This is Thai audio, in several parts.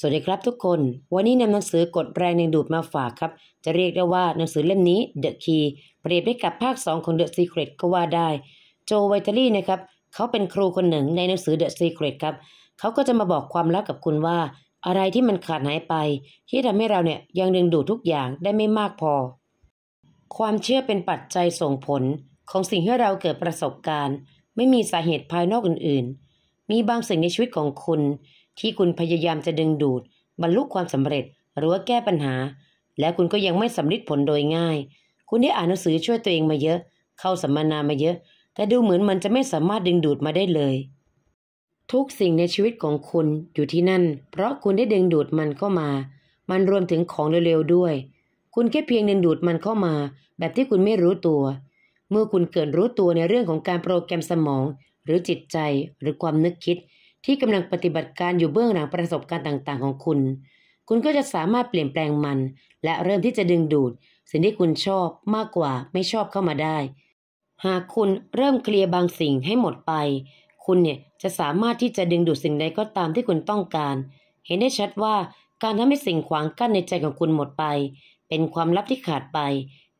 สวัสดีครับทุกคน วันนี้นำหนังสือกฎแรงดึงดูดมาฝากครับ จะเรียกได้ว่าหนังสือเล่มนี้ The Key เปรียบได้กับภาค 2 ของ The Secret ก็ว่าได้ โจไวตาลี่นะครับ เขาเป็นครูคนหนึ่งในหนังสือ The Secret ครับ เขาก็จะมาบอกความลับกับคุณว่า อะไรที่มันขาดหายไป ที่ทำให้เราเนี่ยยังดึงดูดทุกอย่างได้ไม่มากพอ ความเชื่อเป็นปัจจัยส่งผลของสิ่งที่เราเกิดประสบการณ์ ไม่มีสาเหตุภายนอกอื่นๆ มีบางสิ่งในชีวิตของคุณที่คุณพยายามจะดึงดูด บรรลุความสำเร็จหรือว่าแก้ปัญหา และคุณก็ยังไม่สำลิดผลโดยง่าย คุณได้อ่านหนังสือช่วยตัวเองมาเยอะ เข้าสัมมนามาเยอะ แต่ดูเหมือนมันจะไม่สามารถดึงดูดมาได้เลย ทุกสิ่งในชีวิตของคุณอยู่ที่นั่น เพราะคุณได้ดึงดูดมันเข้ามา มันรวมถึงของเร็วๆด้วย คุณแค่เพียงดึงดูดมันเข้ามา แบบที่คุณไม่รู้ตัว เมื่อคุณเกิดรู้ตัวในเรื่องของการโปรแกรมสมองหรือจิตใจหรือความนึกคิดที่กำลังปฏิบัติการอยู่เบื้องหลังประสบการณ์ต่างๆของคุณ คุณก็จะสามารถเปลี่ยนแปลงมัน และเริ่มที่จะดึงดูด สิ่งที่คุณชอบมากกว่า ไม่ชอบเข้ามาได้ หากคุณเริ่มเคลียร์บางสิ่งให้หมดไป คุณเนี่ยจะสามารถที่จะดึงดูดสิ่งใดก็ตามที่คุณต้องการ เห็นได้ชัดว่าการทำให้สิ่งขวางกั้นในใจของคุณหมดไป เป็นความลับที่ขาดไป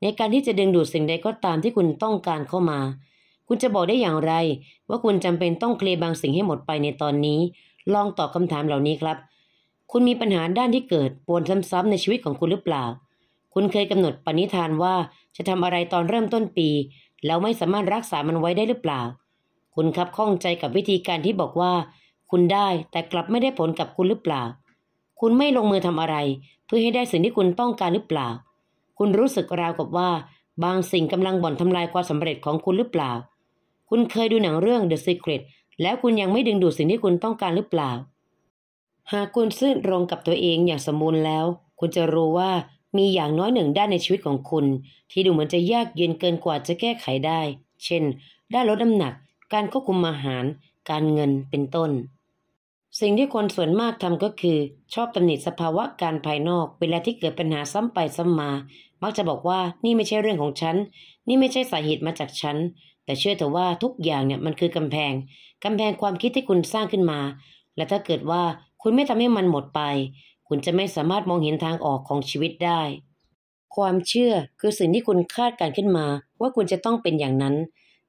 ในการที่จะดึงดูดสิ่งใดก็ตามที่คุณต้องการเข้ามาคุณจะบอกได้อย่างไร ว่าคุณจำเป็นต้องเคลียร์บางสิ่งให้หมดไปในตอนนี้ ลองตอบคาถามเหล่านี้ครับ คุณมีปัญหาด้านที่เกิดปวนซ้ำๆในชีวิตของคุณหรือเปล่า คุณเคยกำหนดปณิธานว่า จะทำอะไรตอนเริ่มต้นปีแล้วไม่สามารถรักษามันไว้ได้หรือเปล่า คุณคับข้องใจกับวิธีการที่บอกว่า คุณได้แต่กลับไม่ได้ผลกับคุณหรือเปล่า คุณไม่ลงมือทำอะไร เพื่อให้ได้สิ่งที่คุณต้องการหรือเปล่า คุณรู้สึกราวกับว่า บางสิ่งกำลังบ่อนทำลายความสำเร็จของคุณหรือเปล่าคุณเคยดูหนังเรื่อง The Secret แล้วคุณยังไม่ดึงดูดสิ่งที่คุณต้องการหรือเปล่า หากคุณซื่งตรงกับตัวเองอย่างสมบูรณ์แล้ว คุณจะรู้ว่ามีอย่างน้อยหนึ่งด้านในชีวิตของคุณ ที่ดูเหมือนจะยากเย็นเกินกว่าจะแก้ไขได้ เช่น ด้านลดน้ำหนัก การควบคุมอาหาร การเงินเป็นต้น สิ่งที่คนส่วนมากทำก็คือ ชอบตำหนิสภาวะการภายนอก เวลาที่เกิดปัญหาซ้ำไปซ้ำมา มักจะบอกว่านี่ไม่ใช่เรื่องของฉัน นี่ไม่ใช่สาเหตุมาจากฉันแต่เชื่อเถอะว่าทุกอย่างเนี่ยมันคือกำแพง กำแพงความคิดที่คุณสร้างขึ้นมา และถ้าเกิดว่าคุณไม่ทำให้มันหมดไป คุณจะไม่สามารถมองเห็นทางออกของชีวิตได้ ความเชื่อคือสิ่งที่คุณคาดการขึ้นมา ว่าคุณจะต้องเป็นอย่างนั้น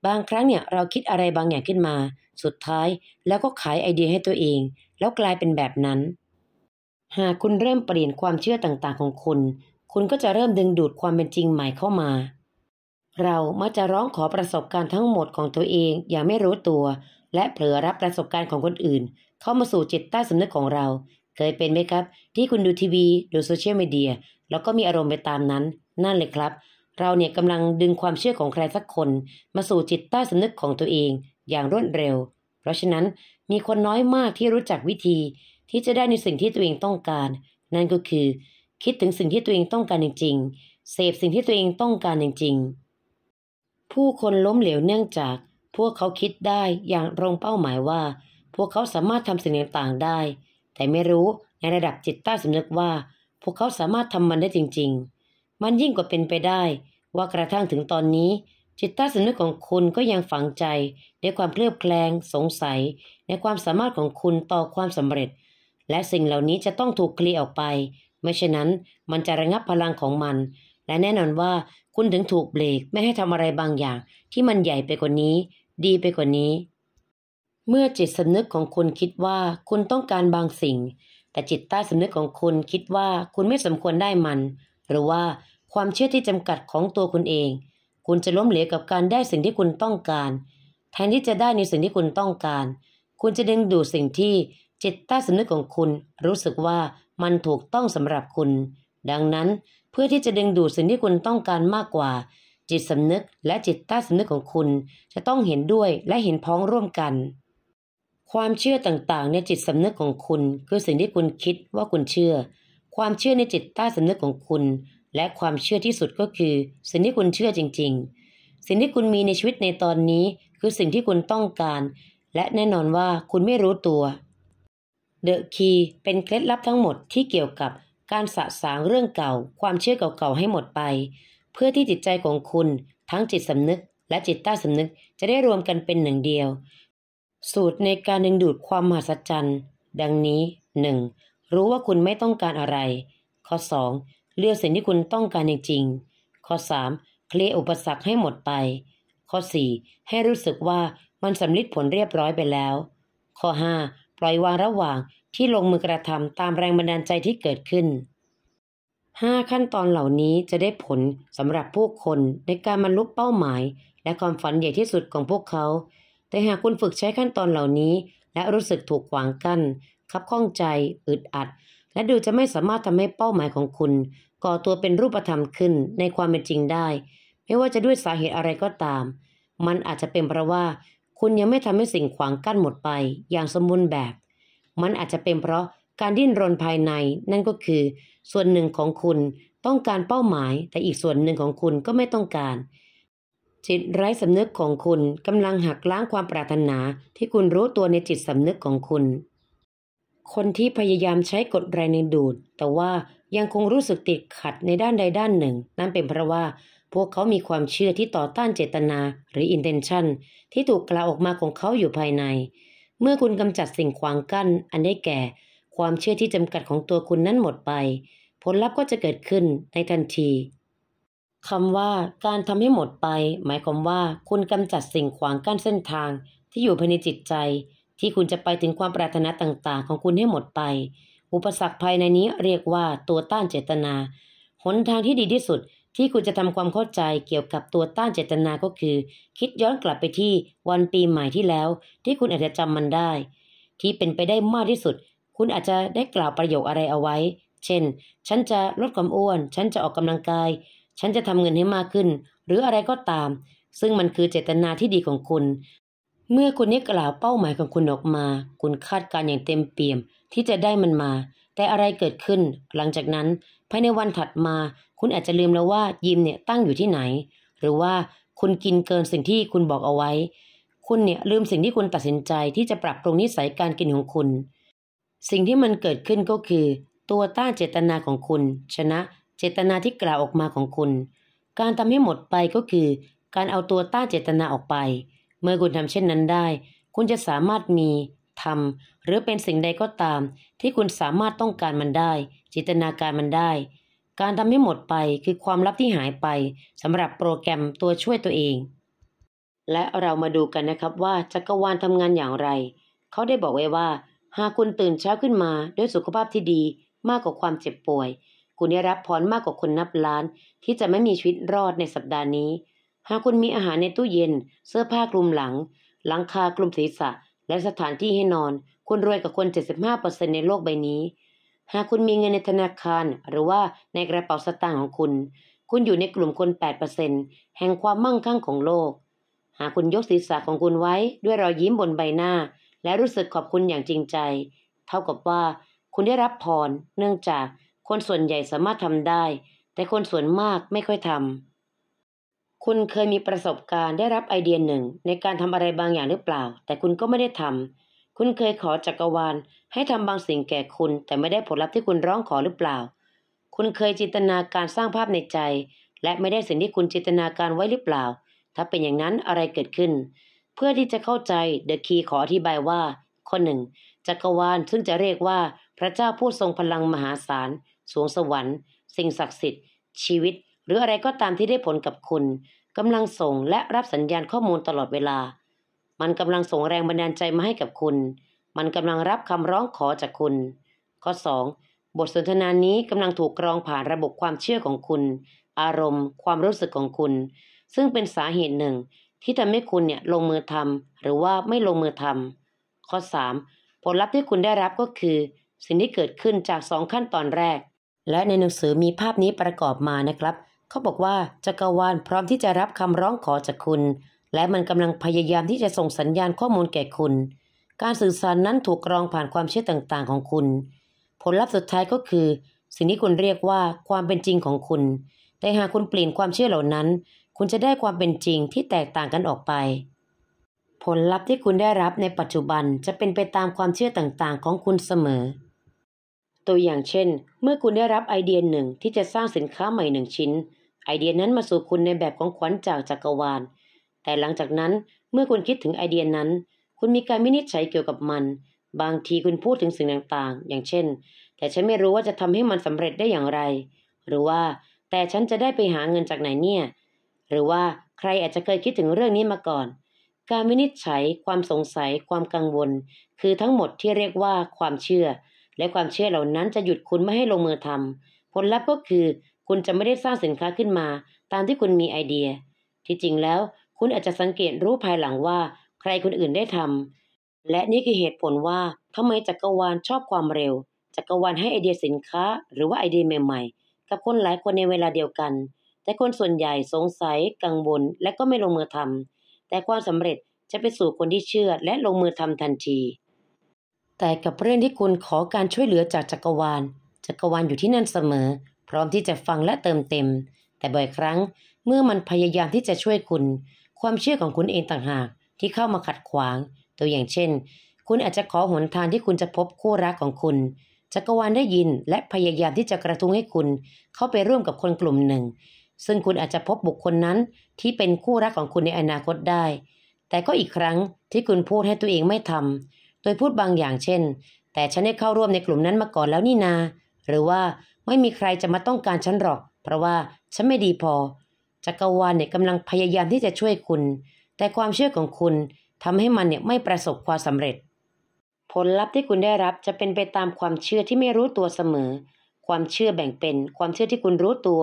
บางครั้งเนี่ยเราคิดอะไรบางอย่างขึ้นมา สุดท้ายแล้วก็ขายไอเดียให้ตัวเอง แล้วกลายเป็นแบบนั้น หากคุณเริ่มเปลี่ยนความเชื่อต่างๆของคุณ คุณก็จะเริ่มดึงดูดความเป็นจริงใหม่เข้ามาเรามักจะร้องขอประสบการณ์ทั้งหมดของตัวเองอย่างไม่รู้ตัว และเผลอรับประสบการณ์ของคนอื่น เข้ามาสู่จิตใต้สำนึกของเรา เคยเป็นไหมครับ ที่คุณดูทีวีดูโซเชียลมีเดียแล้วก็มีอารมณ์ไปตามนั้น นั่นเลยครับ เราเนี่ยกำลังดึงความเชื่อของใครสักคนมาสู่จิตใต้สำนึกของตัวเองอย่างรวดเร็ว เพราะฉะนั้นมีคนน้อยมากที่รู้จักวิธี ที่จะได้ในสิ่งที่ตัวเองต้องการ นั่นก็คือ คิดถึงสิ่งที่ตัวเองต้องการจริงๆเสพสิ่งที่ตัวเองต้องการจริงๆผู้คนล้มเหลวเนื่องจาก พวกเขาคิดได้อย่างตรงเป้าหมายว่า พวกเขาสามารถทำสิ่งต่างๆได้ แต่ไม่รู้ในระดับจิตใต้สำนึกว่า พวกเขาสามารถทำมันได้จริงๆ มันยิ่งกว่าเป็นไปได้ ว่ากระทั่งถึงตอนนี้ จิตใต้สำนึกของคุณก็ยังฝังใจในความเคลือบแคลง สงสัยในความสามารถของคุณต่อความสำเร็จ และสิ่งเหล่านี้จะต้องถูกเคลียร์ออกไป ไม่เช่นนั้นมันจะระงับพลังของมันและแน่นอนว่าคุณถึงถูกเบรกไม่ให้ทำอะไรบางอย่าง ที่มันใหญ่ไปกว่านี้ ดีไปกว่านี้ เมื่อจิตสำนึกของคุณคิดว่าคุณต้องการบางสิ่ง แต่จิตใต้สำนึกของคุณคิดว่าคุณไม่สมควรได้มัน หรือว่าความเชื่อที่จำกัดของตัวคุณเอง คุณจะล้มเหลวกับการได้สิ่งที่คุณต้องการ แทนที่จะได้ในสิ่งที่คุณต้องการ คุณจะดึงดูดสิ่งที่จิตใต้สำนึกของคุณรู้สึกว่ามันถูกต้องสำหรับคุณ ดังนั้นเพื่อที่จะดึงดูดสิ่งที่คุณต้องการมากกว่า จิตสำนึกและจิตใต้สำนึกของคุณจะต้องเห็นด้วยและเห็นพ้องร่วมกัน ความเชื่อต่างๆ ในจิตสำนึกของคุณ คือสิ่งที่คุณคิดว่าคุณเชื่อ ความเชื่อในจิตใต้สำนึกของคุณ และความเชื่อที่สุดก็คือ สิ่งที่คุณเชื่อจริง ๆ สิ่งที่คุณมีในชีวิตในตอนนี้คือสิ่งที่คุณต้องการ และแน่นอนว่าคุณไม่รู้ตัวเดอะคีเป็นเคล็ดลับทั้งหมดที่เกี่ยวกับการสะสางเรื่องเก่า ความเชื่อเก่าๆให้หมดไป เพื่อที่จิตใจของคุณ ทั้งจิตสำนึกและจิตใต้สำนึกจะได้รวมกันเป็นหนึ่งเดียว สูตรในการดึงดูดความมหัศจรรย์ดังนี้ 1. รู้ว่าคุณไม่ต้องการอะไร ข้อ 2. เลือกสิ่งที่คุณต้องการจริงๆ ข้อ 3. เคลียอุปสรรคให้หมดไป ข้อ 4. ให้รู้สึกว่ามันสำลิดผลเรียบร้อยไปแล้ว ข้อ 5. ปล่อยวางระหว่างที่ลงมือกระทำตามแรงบันดาลใจที่เกิดขึ้น 5 ขั้นตอนเหล่านี้จะได้ผลสำหรับผู้คนในการบรรลุเป้าหมาย และความฝันใหญ่ที่สุดของพวกเขา แต่หากคุณฝึกใช้ขั้นตอนเหล่านี้ และรู้สึกถูกขวางกัน้นคับข้องใจ อึดอัด และดูจะไม่สามารถทำให้เป้าหมายของคุณ ก่อตัวเป็นรูปธรรมขึ้น ในความเป็นจริงได้ ไม่ว่าจะด้วยสาเหตุอะไรก็ตาม มันอาจจะเป็นเพราะว่า คุณยังไม่ทำให้สิ่งขวางกั้นหมดไป อย่างสมบูรณ์แบบมันอาจจะเป็นเพราะการดิ้นรนภายใน นั่นก็คือ ส่วนหนึ่งของคุณต้องการเป้าหมาย แต่อีกส่วนหนึ่งของคุณก็ไม่ต้องการ จิตไร้สำนึกของคุณกำลังหักล้างความปรารถนา ที่คุณรู้ตัวในจิตสำนึกของคุณ คนที่พยายามใช้กฎแรงดึงดูด แต่ว่ายังคงรู้สึกติดขัดในด้านใดด้านหนึ่ง นั่นเป็นเพราะว่าพวกเขามีความเชื่อที่ต่อต้านเจตนา หรือ intention ที่ถูกกล่าวออกมาของเขาอยู่ภายในเมื่อคุณกำจัดสิ่งขวางกั้นอันได้แก่ ความเชื่อที่จำกัดของตัวคุณนั้นหมดไป ผลลัพธ์ก็จะเกิดขึ้นในทันทีคำว่าการทำให้หมดไป หมายความว่าคุณกำจัดสิ่งขวางกั้นเส้นทางที่อยู่ภายในจิตใจ ที่คุณจะไปถึงความปรารถนาต่างๆของคุณให้หมดไป อุปสรรคภายในนี้เรียกว่าตัวต้านเจตนาหนทางที่ดีที่สุดที่คุณจะทำความเข้าใจเกี่ยวกับตัวต้านเจตนาก็คือ คิดย้อนกลับไปที่วันปีใหม่ที่แล้ว ที่คุณอาจจะจำมันได้ ที่เป็นไปได้มากที่สุด คุณอาจจะได้กล่าวประโยคอะไรเอาไว้ เช่น ฉันจะลดความอ้วนฉันจะออกกำลังกาย ฉันจะทำเงินให้มากขึ้น หรืออะไรก็ตาม ซึ่งมันคือเจตนาที่ดีของคุณ เมื่อคุณนึ้กล่าวเป้าหมายของคุณออกมา คุณคาดการอย่างเต็มเปี่ยมที่จะได้มันมาแต่อะไรเกิดขึ้น หลังจากนั้นภายในวันถัดมาคุณอาจจะลืมแล้วว่ายิมเนี่ยตั้งอยู่ที่ไหน หรือว่าคุณกินเกินสิ่งที่คุณบอกเอาไว้คุณเนี่ยลืมสิ่งที่คุณตัดสินใจที่จะปรับปรุงนิสัยการกินของคุณ สิ่งที่มันเกิดขึ้นก็คือตัวต้านเจตนาของคุณ ชนะเจตนาที่กล่าวออกมาของคุณ การทำให้หมดไปก็คือ การเอาตัวต้านเจตนาออกไป เมื่อคุณทำเช่นนั้นได้ คุณจะสามารถมีทำหรือเป็นสิ่งใดก็ตาม ที่คุณสามารถต้องการมันได้ จิตนาการมันได้ การทำให้หมดไปคือความลับที่หายไปสำหรับโปรแกรมตัวช่วยตัวเอง และเรามาดูกันนะครับว่า จักรวาลทำงานอย่างไรเขาได้บอกไว้ว่า หากคุณตื่นเช้าขึ้นมาด้วยสุขภาพที่ดีมากกว่าความเจ็บป่วย คุณได้รับพรมากกว่าคนนับล้าน ที่จะไม่มีชีวิตรอดในสัปดาห์นี้ หากคุณมีอาหารในตู้เย็น เสื้อผ้าคลุมหลังหลังคาคลุมศีรษะและสถานที่ให้นอน คุณรวยกับคน 75%ในโลกใบนี้ หากคุณมีเงินในธนาคารหรือว่าในกระเป๋าสตางค์ของคุณ คุณอยู่ในกลุ่มคน 8%แห่งความมั่งคั่งของโลก หากคุณยกศีรษะของคุณไว้ด้วยรอยยิ้มบนใบหน้า และรู้สึกขอบคุณอย่างจริงใจ เท่ากับว่า คุณได้รับพร เนื่องจากคนส่วนใหญ่สามารถทำได้ แต่คนส่วนมากไม่ค่อยทำคุณเคยมีประสบการณ์ได้รับไอเดียหนึ่งในการทำอะไรบางอย่างหรือเปล่า แต่คุณก็ไม่ได้ทำคุณเคยขอจักรวาลให้ทำบางสิ่งแก่คุณ แต่ไม่ได้ผลลัพธ์ที่คุณร้องขอหรือเปล่า คุณเคยจินตนาการสร้างภาพในใจ และไม่ได้สิ่งที่คุณจินตนาการไว้หรือเปล่า ถ้าเป็นอย่างนั้นอะไรเกิดขึ้น เพื่อที่จะเข้าใจเดอะคีขออธิบายว่าข้อหนึ่ง จักรวาลซึ่งจะเรียกว่าพระเจ้าผู้ทรงพลังมหาศาลสวงสวรรค์ สิ่งศักดิ์สิทธิ์ ชีวิตรืออะไรก็ตามที่ได้ผลกับคุณกำลังส่งและรับสัญญาณข้อมูลตลอดเวลา มันกำลังส่งแรงบันดาลใจมาให้กับคุณ มันกำลังรับคำร้องขอจากคุณ ข้อ 2. บทสนทนานี้กำลังถูกกรองผ่านระบบความเชื่อของคุณ อารมณ์ ความรู้สึกของคุณ ซึ่งเป็นสาเหตุหนึ่ง ที่ทำให้คุณเนี่ยลงมือทำหรือว่าไม่ลงมือทำข้อ 3. ผลลัพธ์ที่คุณได้รับก็คือ สิ่งที่เกิดขึ้นจากสองขั้นตอนแรก และในหนังสือมีภาพนี้ประกอบมานะครับเขาบอกว่าจักรวาลพร้อมที่จะรับคำร้องขอจากคุณ และมันกำลังพยายามที่จะส่งสัญญาณข้อมูลแก่คุณ การสื่อสารนั้นถูกกรองผ่านความเชื่อต่างๆของคุณ ผลลัพธ์สุดท้ายก็คือ สิ่งที่คุณเรียกว่าความเป็นจริงของคุณ แต่หากคุณเปลี่ยนความเชื่อเหล่านั้น คุณจะได้ความเป็นจริงที่แตกต่างกันออกไป ผลลัพธ์ที่คุณได้รับในปัจจุบันจะเป็นไปตามความเชื่อต่างๆของคุณเสมอ ตัวอย่างเช่น เมื่อคุณได้รับไอเดียหนึ่งที่จะสร้างสินค้าใหม่หนึ่งชิ้นไอเดียนั้นมาสู่คุณในแบบของขวัญจากจักรวาล แต่หลังจากนั้นเมื่อคุณคิดถึงไอเดียนั้น คุณมีการวินิจฉัยเกี่ยวกับมัน บางทีคุณพูดถึงสิ่งต่าง ๆ อย่างเช่น แต่ฉันไม่รู้ว่าจะทำให้มันสำเร็จได้อย่างไร หรือว่าแต่ฉันจะได้ไปหาเงินจากไหนเนี่ย หรือว่าใครอาจจะเคยคิดถึงเรื่องนี้มาก่อน การวินิจฉัย ความสงสัย ความกังวล คือทั้งหมดที่เรียกว่าความเชื่อ และความเชื่อเหล่านั้นจะหยุดคุณไม่ให้ลงมือทำ ผลลัพธ์ก็คือคุณจะไม่ได้สร้างสินค้าขึ้นมาตามที่คุณมีไอเดีย ที่จริงแล้ว คุณอาจจะสังเกตรู้ภายหลังว่า ใครคนอื่นได้ทำ และนี่คือเหตุผลว่าทำไมจักรวาลชอบความเร็ว จักรวาลให้ไอเดียสินค้า หรือว่าไอเดียใหม่ๆกับคนหลายคนในเวลาเดียวกัน แต่คนส่วนใหญ่สงสัย กังวลและก็ไม่ลงมือทำแต่ความสำเร็จจะไปสู่คนที่เชื่อและลงมือทำทันที แต่กับเรื่องที่คุณขอการช่วยเหลือจากจักรวาล จักรวาลอยู่ที่นั่นเสมอพร้อมที่จะฟังและเติมเต็ม แต่บ่อยครั้งเมื่อมันพยายามที่จะช่วยคุณ ความเชื่อของคุณเองต่างหาก ที่เข้ามาขัดขวาง ตัวอย่างเช่น คุณอาจจะขอหนทางที่คุณจะพบคู่รักของคุณจักรวาลได้ยินและพยายามที่จะกระทุ้งให้คุณ เข้าไปร่วมกับคนกลุ่มหนึ่ง ซึ่งคุณอาจจะพบบุคคลนั้นที่เป็นคู่รักของคุณในอนาคตได้ แต่ก็อีกครั้งที่คุณพูดให้ตัวเองไม่ทำ โดยพูดบางอย่างเช่น แต่ฉันได้เข้าร่วมในกลุ่มนั้นมาก่อนแล้วนี่นา หรือว่าไม่มีใครจะมาต้องการฉันหรอก เพราะว่าฉันไม่ดีพอ จักรวาลเนี่ยกำลังพยายามที่จะช่วยคุณ แต่ความเชื่อของคุณทำให้มันเนี่ยไม่ประสบความสำเร็จ ผลลัพธ์ที่คุณได้รับจะเป็นไปตามความเชื่อที่ไม่รู้ตัวเสมอ ความเชื่อแบ่งเป็น ความเชื่อที่คุณรู้ตัว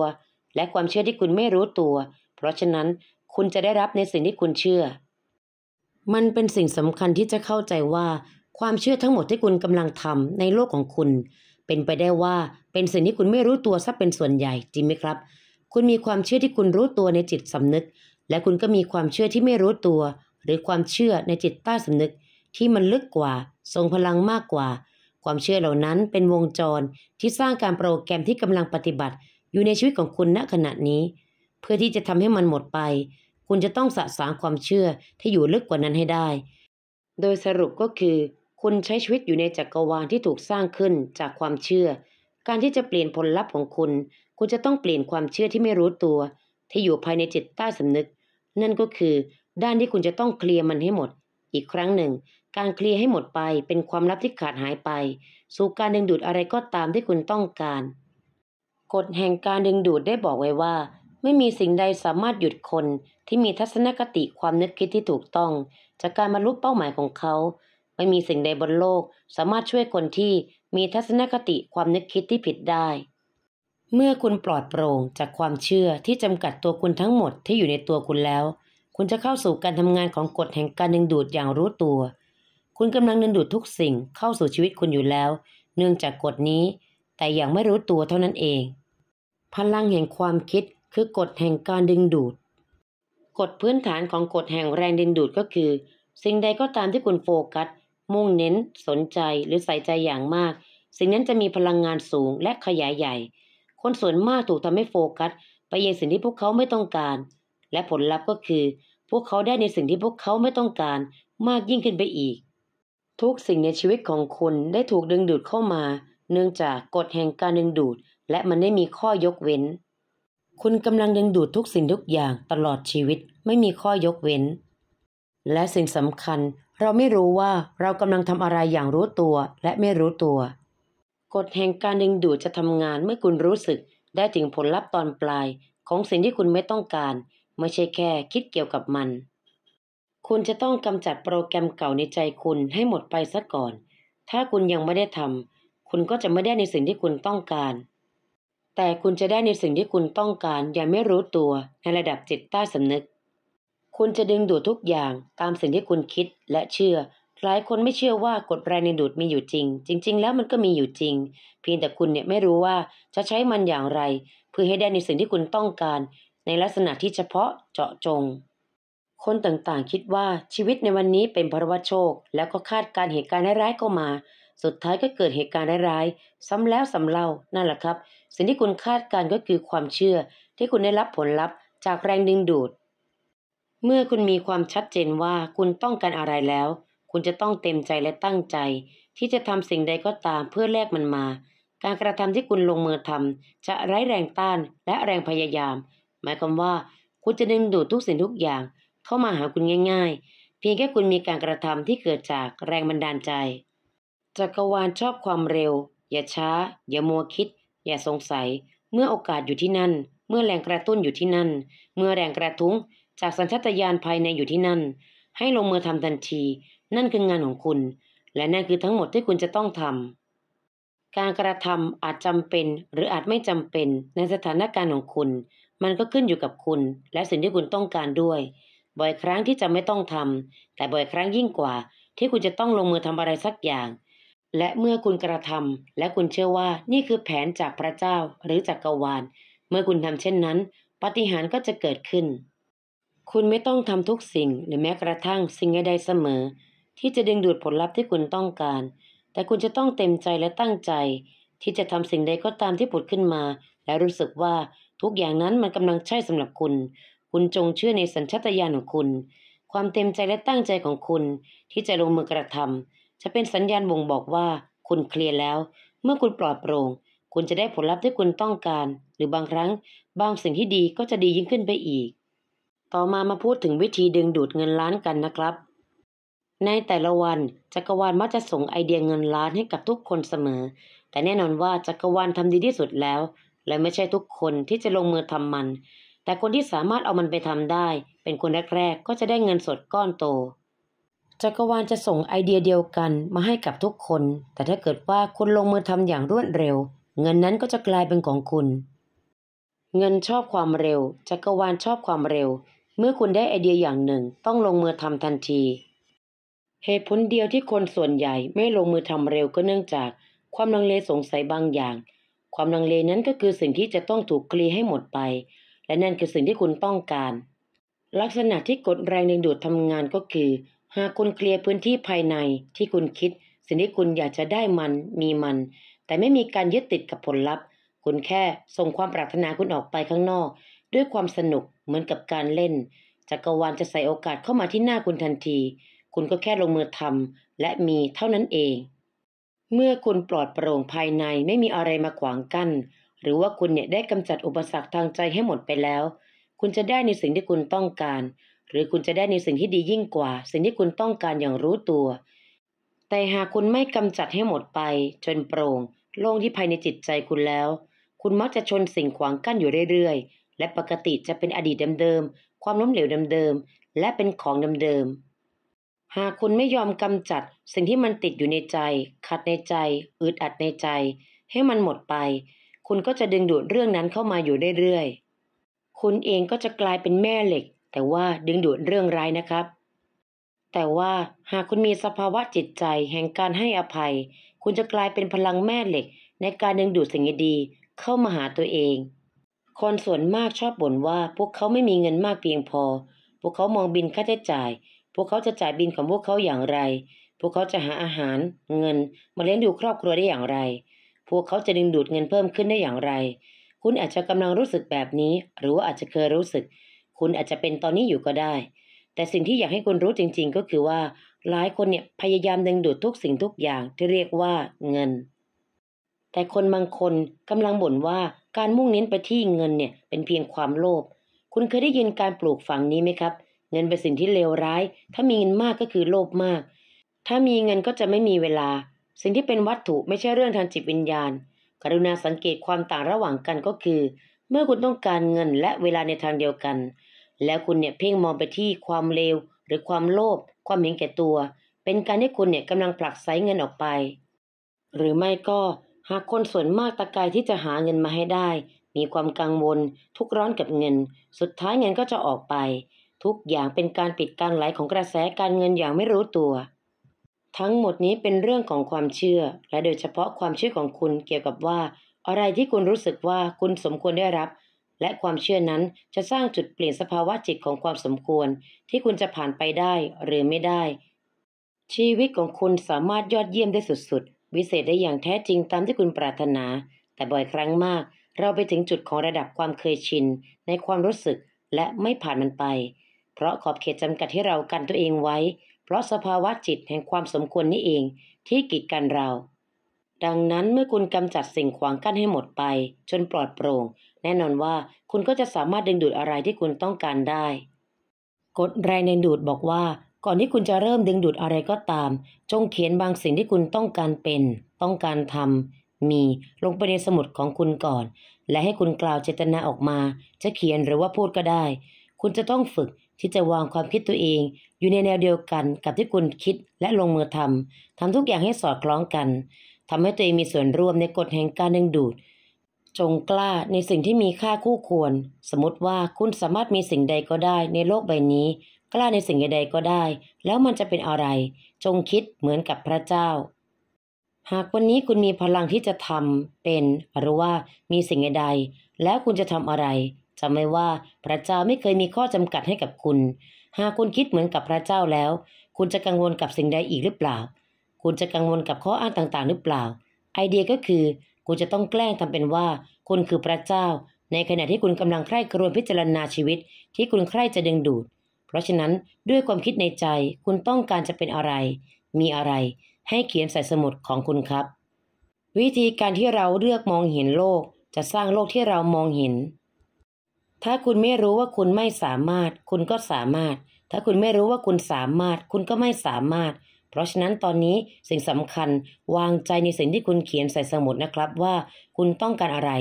และความเชื่อที่คุณไม่รู้ตัว เพราะฉะนั้นคุณจะได้รับในสิ่งที่คุณเชื่อ มันเป็นสิ่งสำคัญที่จะเข้าใจว่า ความเชื่อทั้งหมดที่คุณกำลังทำในโลกของคุณเป็นไปได้ว่าเป็นสิ่งที่คุณไม่รู้ตัวซะเป็นส่วนใหญ่ จริงไหมครับ คุณมีความเชื่อที่คุณรู้ตัวในจิตสำนึก และคุณก็มีความเชื่อที่ไม่รู้ตัว หรือความเชื่อในจิตใต้สำนึกที่มันลึกกว่าทรงพลังมากกว่า ความเชื่อเหล่านั้นเป็นวงจรที่สร้างการโปรแกรมที่กำลังปฏิบัติ อยู่ในชีวิตของคุณณขณะนี้ เพื่อที่จะทำให้มันหมดไป คุณจะต้องสะสางความเชื่อที่อยู่ลึกกว่านั้นให้ได้ โดยสรุปก็คือคุณใช้ชีวิตอยู่ในจักรวาลที่ถูกสร้างขึ้นจากความเชื่อ การที่จะเปลี่ยนผลลัพธ์ของคุณ คุณจะต้องเปลี่ยนความเชื่อที่ไม่รู้ตัว ที่อยู่ภายในจิตใต้สำนึก นั่นก็คือ ด้านที่คุณจะต้องเคลียร์มันให้หมด อีกครั้งหนึ่ง การเคลียร์ให้หมดไปเป็นความลับที่ขาดหายไป สู่การดึงดูดอะไรก็ตามที่คุณต้องการ กฎแห่งการดึงดูดได้บอกไว้ว่า ไม่มีสิ่งใดสามารถหยุดคน ที่มีทัศนคติความนึกคิดที่ถูกต้อง จากการบรรลุเป้าหมายของเขาไม่มีสิ่งใดบนโลกสามารถช่วยคนที่มีทัศนคติความนึกคิดที่ผิดได้ เมื่อคุณปลอดโปร่งจากความเชื่อที่จำกัดตัวคุณทั้งหมดที่อยู่ในตัวคุณแล้ว คุณจะเข้าสู่การทำงานของกฎแห่งการดึงดูดอย่างรู้ตัว คุณกำลังดึงดูดทุกสิ่งเข้าสู่ชีวิตคุณอยู่แล้ว เนื่องจากกฎนี้ แต่อย่างไม่รู้ตัวเท่านั้นเอง พลังแห่งความคิดคือกฎแห่งการดึงดูด กฎพื้นฐานของกฎแห่งแรงดึงดูดก็คือ สิ่งใดก็ตามที่คุณโฟกัสมุ่งเน้นสนใจหรือใส่ใจอย่างมาก สิ่งนั้นจะมีพลังงานสูงและขยายใหญ่ คนส่วนมากถูกทำให้โฟกัสไปยังสิ่งที่พวกเขาไม่ต้องการ และผลลัพธ์ก็คือ พวกเขาได้ในสิ่งที่พวกเขาไม่ต้องการมากยิ่งขึ้นไปอีก ทุกสิ่งในชีวิตของคุณได้ถูกดึงดูดเข้ามา เนื่องจากกฎแห่งการดึงดูด และมันไม่มีข้อยกเว้น คุณกำลังดึงดูดทุกสิ่งทุกอย่างตลอดชีวิตไม่มีข้อยกเว้น และสิ่งสำคัญเราไม่รู้ว่าเรากำลังทำอะไรอย่างรู้ตัวและไม่รู้ตัว กฎแห่งการดึงดูดจะทำงานเมื่อคุณรู้สึกได้ถึงผลลัพธ์ตอนปลาย ของสิ่งที่คุณไม่ต้องการ ไม่ใช่แค่คิดเกี่ยวกับมัน คุณจะต้องกำจัดโปรแกรมเก่าในใจคุณให้หมดไปซะก่อน ถ้าคุณยังไม่ได้ทำคุณก็จะไม่ได้ในสิ่งที่คุณต้องการ แต่คุณจะได้ในสิ่งที่คุณต้องการอย่างไม่รู้ตัวในระดับจิตใต้สำนึกคุณจะดึงดูดทุกอย่างตามสิ่งที่คุณคิดและเชื่อ หลายคนไม่เชื่อว่ากฎแรงดึงดูดมีอยู่จริง จริง ๆ แล้วมันก็มีอยู่จริง เพียงแต่คุณเนี่ยไม่รู้ว่าจะใช้มันอย่างไร เพื่อให้ได้ในสิ่งที่คุณต้องการ ในลักษณะที่เฉพาะเจาะจง คนต่าง ๆ คิดว่าชีวิตในวันนี้เป็นเพราะว่าโชค แล้วก็คาดการเหตุการณ์ร้ายๆก็มา สุดท้ายก็เกิดเหตุการณ์ร้ายๆซ้ำแล้วซ้ำเล่า นั่นแหละครับ สิ่งที่คุณคาดการก็คือความเชื่อ ที่คุณได้รับผลลัพธ์ จากแรงดึงดูดเมื่อคุณมีความชัดเจนว่าคุณต้องการอะไรแล้ว คุณจะต้องเต็มใจและตั้งใจ ที่จะทำสิ่งใดก็ตามเพื่อแลกมันมา การกระทำที่คุณลงมือทำจะไร้แรงต้านและแรงพยายาม หมายความว่าคุณจะดึงดูดทุกสิ่งทุกอย่างเข้ามาหาคุณง่าย ๆ เพียงแค่คุณมีการกระทำที่เกิดจากแรงบันดาลใจ จักรวาลชอบความเร็ว อย่าช้า อย่ามัวคิด อย่าสงสัย เมื่อโอกาสอยู่ที่นั่น เมื่อแรงกระตุ้นอยู่ที่นั่น เมื่อแรงกระทุ้งจากสัญชาตญาณภายในอยู่ที่นั่น ให้ลงมือทำทันที นั่นคืองานของคุณ และนั่นคือทั้งหมดที่คุณจะต้องทำ การกระทำอาจจำเป็นหรืออาจไม่จำเป็น ในสถานการณ์ของคุณ มันก็ขึ้นอยู่กับคุณ และสิ่งที่คุณต้องการด้วย บ่อยครั้งที่จะไม่ต้องทำแต่บ่อยครั้งยิ่งกว่า ที่คุณจะต้องลงมือทำอะไรสักอย่าง และเมื่อคุณกระทำ และคุณเชื่อว่านี่คือแผนจากพระเจ้าหรือจากกวาลเมื่อคุณทำเช่นนั้น ปฏิหารก็จะเกิดขึ้นคุณไม่ต้องทำทุกสิ่งหรือแม้กระทั่ง สิ่งใดๆเสมอ ที่จะดึงดูดผลลัพธ์ที่คุณต้องการ แต่คุณจะต้องเต็มใจและตั้งใจ ที่จะทำสิ่งใดก็ตามที่ผุดขึ้นมา และรู้สึกว่าทุกอย่างนั้นมันกำลังใช่สำหรับคุณ คุณจงเชื่อในสัญชาตญาณของคุณ ความเต็มใจและตั้งใจของคุณ ที่จะลงมือกระทำจะเป็นสัญญาณบ่งบอกว่า คุณเคลียร์แล้ว เมื่อคุณปลอดโปร่ง คุณจะได้ผลลัพธ์ที่คุณต้องการ หรือบางครั้ง บางสิ่งที่ดีก็จะดียิ่งขึ้นไปอีกต่อมามาพูดถึงวิธีดึงดูดเงินล้านกันนะครับ ในแต่ละวันจักรวาลมักจะส่งไอเดียเงินล้านให้กับทุกคนเสมอ แต่แน่นอนว่าจักรวาลทำดีที่สุดแล้ว และไม่ใช่ทุกคนที่จะลงมือทำมัน แต่คนที่สามารถเอามันไปทำได้ เป็นคนแรก ๆ ก็จะได้เงินสดก้อนโต จักรวาลจะส่งไอเดียเดียวกันมาให้กับทุกคน แต่ถ้าเกิดว่าคุณลงมือทำอย่างรวดเร็ว เงินนั้นก็จะกลายเป็นของคุณ เงินชอบความเร็ว จักรวาลชอบความเร็วเมื่อคุณได้ไอเดียอย่างหนึ่งต้องลงมือทำทันที เหตุผลเดียวที่คนส่วนใหญ่ไม่ลงมือทำเร็วก็เนื่องจาก ความลังเลสงสัยบางอย่าง ความลังเลนั้นก็คือสิ่งที่จะต้องถูกคลีให้หมดไป และนั่นคือสิ่งที่คุณต้องการ ลักษณะที่กดแรงดึงดูดทำงานก็คือ หากคุณเคลียร์พื้นที่ภายในที่คุณคิด สิ่งที่คุณอยากจะได้มันมีมัน แต่ไม่มีการยึดติดกับผลลัพธ์ คุณแค่ส่งความปรารถนาคุณออกไปข้างนอก ด้วยความสนุกเหมือนกับการเล่น จักรวาลจะใส่โอกาสเข้ามาที่หน้าคุณทันที คุณก็แค่ลงมือทำและมีเท่านั้นเอง เมื่อคุณปลอดโปร่งภายในไม่มีอะไรมาขวางกัน้นหรือว่าคุณเนี่ยได้กำจัดอุปสรรคทางใจให้หมดไปแล้ว คุณจะได้ในสิ่งที่คุณต้องการ หรือคุณจะได้ในสิ่งที่ดียิ่งกว่า สิ่งที่คุณต้องการอย่างรู้ตัว แต่หากคุณไม่กำจัดให้หมดไปจนโปร่ง โล่งที่ภายในจิตใจคุณแล้ว คุณมักจะชนสิ่งขวางกั้นอยู่เรื่อยๆและปกติจะเป็นอดีตเดิมๆ ความล้มเหลวเดิมๆ และเป็นของเดิมๆ หากคุณไม่ยอมกำจัด สิ่งที่มันติดอยู่ในใจขัดในใจ อึดอัดในใจ ให้มันหมดไป คุณก็จะดึงดูดเรื่องนั้นเข้ามาอยู่เรื่อยๆ คุณเองก็จะกลายเป็นแม่เหล็ก แต่ว่าดึงดูดเรื่องร้ายนะครับ แต่ว่าหากคุณมีสภาวะจิตใจ แห่งการให้อภัย คุณจะกลายเป็นพลังแม่เหล็ก ในการดึงดูดสิ่งดี เข้ามาหาตัวเองคนส่วนมากชอบบ่นว่าพวกเขาไม่มีเงินมากเพียงพอ พวกเขามองบินค่าใช้จ่าย พวกเขาจะจ่ายบินของพวกเขาอย่างไร พวกเขาจะหาอาหาร เงินมาเลี้ยงดูครอบครัวได้อย่างไร พวกเขาจะดึงดูดเงินเพิ่มขึ้นได้อย่างไร คุณอาจจะกำลังรู้สึกแบบนี้ หรือว่าอาจจะเคยรู้สึก คุณอาจจะเป็นตอนนี้อยู่ก็ได้ แต่สิ่งที่อยากให้คุณรู้จริง ๆก็คือว่า หลายคนเนี่ยพยายามดึงดูดทุกสิ่งทุกอย่างที่เรียกว่าเงินแต่คนบางคนกำลังบ่นว่า การมุ่งเน้นไปที่เงินเนี่ย เป็นเพียงความโลภ คุณเคยได้ยินการปลูกฝังนี้ไหมครับ เงินเป็นสิ่งที่เลวร้าย ถ้ามีเงินมากก็คือโลภมาก ถ้ามีเงินก็จะไม่มีเวลา สิ่งที่เป็นวัตถุไม่ใช่เรื่องทางจิตวิญญาณ กรุณาสังเกตความต่างระหว่างกันก็คือ เมื่อคุณต้องการเงินและเวลาในทางเดียวกัน แล้วคุณเนี่ยเพ่งมองไปที่ความเลวหรือความโลภความเห็นแก่ตัว เป็นการที่คุณเนี่ยกำลังผลักไสเงินออกไป หรือไม่ก็หากคนส่วนมากตะกายที่จะหาเงินมาให้ได้ มีความกังวลทุกร้อนกับเงิน สุดท้ายเงินก็จะออกไป ทุกอย่างเป็นการปิดการไหลของกระแสการเงินอย่างไม่รู้ตัว ทั้งหมดนี้เป็นเรื่องของความเชื่อ และโดยเฉพาะความเชื่อของคุณเกี่ยวกับว่าอะไรที่คุณรู้สึกว่าคุณสมควรได้รับ และความเชื่อนั้นจะสร้างจุดเปลี่ยนสภาวะจิตของความสมควรที่คุณจะผ่านไปได้หรือไม่ได้ ชีวิตของคุณสามารถยอดเยี่ยมได้สุดๆวิเศษได้อย่างแท้จริงตามที่คุณปรารถนา แต่บ่อยครั้งมาก เราไปถึงจุดของระดับความเคยชิน ในความรู้สึกและไม่ผ่านมันไป เพราะขอบเขตจำกัดที่เรากันตัวเองไว้ เพราะสภาวะจิตแห่งความสมควรนี่เอง ที่กีดกันเรา ดังนั้นเมื่อคุณกำจัดสิ่งขวางกั้นให้หมดไปจนปลอดโปร่ง แน่นอนว่าคุณก็จะสามารถดึงดูดอะไรที่คุณต้องการได้กฎแรงดึงดูดบอกว่าก่อนที่คุณจะเริ่มดึงดูดอะไรก็ตาม จงเขียนบางสิ่งที่คุณต้องการเป็น ต้องการทำ มี ลงไปในสมุดของคุณก่อน และให้คุณกล่าวเจตนาออกมา จะเขียนหรือว่าพูดก็ได้ คุณจะต้องฝึกที่จะวางความคิดตัวเอง อยู่ในแนวเดียวกันกับที่คุณคิดและลงมือทำทำทุกอย่างให้สอดคล้องกัน ทำให้ตัวเองมีส่วนร่วมในกฎแห่งการดึงดูด จงกล้าในสิ่งที่มีค่าคู่ควร สมมติว่าคุณสามารถมีสิ่งใดก็ได้ในโลกใบนี้กล้าในสิ่งใดก็ได้ แล้วมันจะเป็นอะไร จงคิดเหมือนกับพระเจ้า หากวันนี้คุณมีพลังที่จะทำเป็น หรือว่ามีสิ่งใด แล้วคุณจะทำอะไรจำไว้ว่าพระเจ้าไม่เคยมีข้อจำกัดให้กับคุณ หากคุณคิดเหมือนกับพระเจ้าแล้ว คุณจะกังวลกับสิ่งใดอีกหรือเปล่า คุณจะกังวลกับข้ออ้างต่างๆ หรือเปล่า ไอเดียก็คือคุณจะต้องแกล้งทำเป็นว่า คุณคือพระเจ้า ในขณะที่คุณกำลังใคร่ครวญพิจารณาชีวิต ที่คุณใคร่จะดึงดูดเพราะฉะนั้นด้วยความคิดในใจคุณต้องการจะเป็นอะไร มีอะไร ให้เขียนใส่สมุดของคุณครับ วิธีการที่เราเลือกมองเห็นโลกจะสร้างโลกที่เรามองเห็น ถ้าคุณไม่รู้ว่าคุณไม่สามารถ คุณก็สามารถ ถ้าคุณไม่รู้ว่าคุณสามารถ คุณก็ไม่สามารถ เพราะฉะนั้นตอนนี้สิ่งสำคัญวางใจในสิ่งที่คุณเขียนใส่สมุดนะครับว่าคุณต้องการอะไร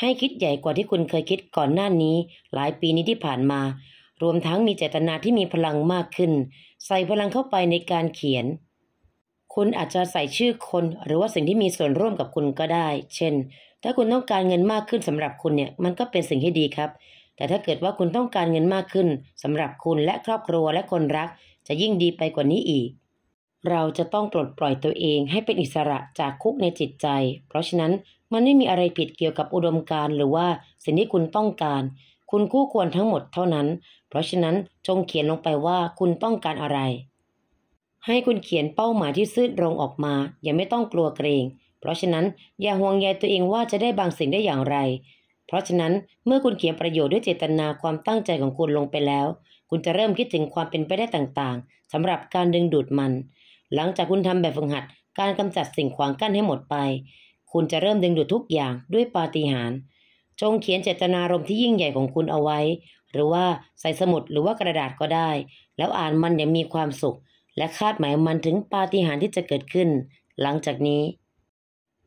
ให้คิดใหญ่กว่าที่คุณเคยคิดก่อนหน้านี้ หลายปีนี้ที่ผ่านมารวมทั้งมีเจตนาที่มีพลังมากขึ้น ใส่พลังเข้าไปในการเขียน คุณอาจจะใส่ชื่อคนหรือว่าสิ่งที่มีส่วนร่วมกับคุณก็ได้ เช่น ถ้าคุณต้องการเงินมากขึ้นสำหรับคุณเนี่ย มันก็เป็นสิ่งที่ดีครับ แต่ถ้าเกิดว่าคุณต้องการเงินมากขึ้น สำหรับคุณและครอบครัวและคนรัก จะยิ่งดีไปกว่านี้อีก เราจะต้องปลดปล่อยตัวเองให้เป็นอิสระจากคุกในจิตใจ เพราะฉะนั้นมันไม่มีอะไรผิดเกี่ยวกับอุดมการณ์หรือว่าสิ่งที่คุณต้องการคุณคู่ควรทั้งหมดเท่านั้น เพราะฉะนั้นจงเขียนลงไปว่าคุณต้องการอะไร ให้คุณเขียนเป้าหมายที่ซื่อตรงออกมา อย่าไม่ต้องกลัวเกรง เพราะฉะนั้นอย่าห่วงใยตัวเองว่าจะได้บางสิ่งได้อย่างไร เพราะฉะนั้นเมื่อคุณเขียนประโยชน์ด้วยเจตนาความตั้งใจของคุณลงไปแล้ว คุณจะเริ่มคิดถึงความเป็นไปได้ต่างๆสำหรับการดึงดูดมัน หลังจากคุณทำแบบฝึกหัด การกำจัดสิ่งขวางกั้นให้หมดไป คุณจะเริ่มดึงดูดทุกอย่างด้วยปาฏิหาริย์จงเขียนเจตนารมณ์ที่ยิ่งใหญ่ของคุณเอาไว้ หรือว่าใส่สมุดหรือว่ากระดาษก็ได้ แล้วอ่านมันอย่างมีความสุข และคาดหมายมันถึงปาฏิหาริย์ที่จะเกิดขึ้น หลังจากนี้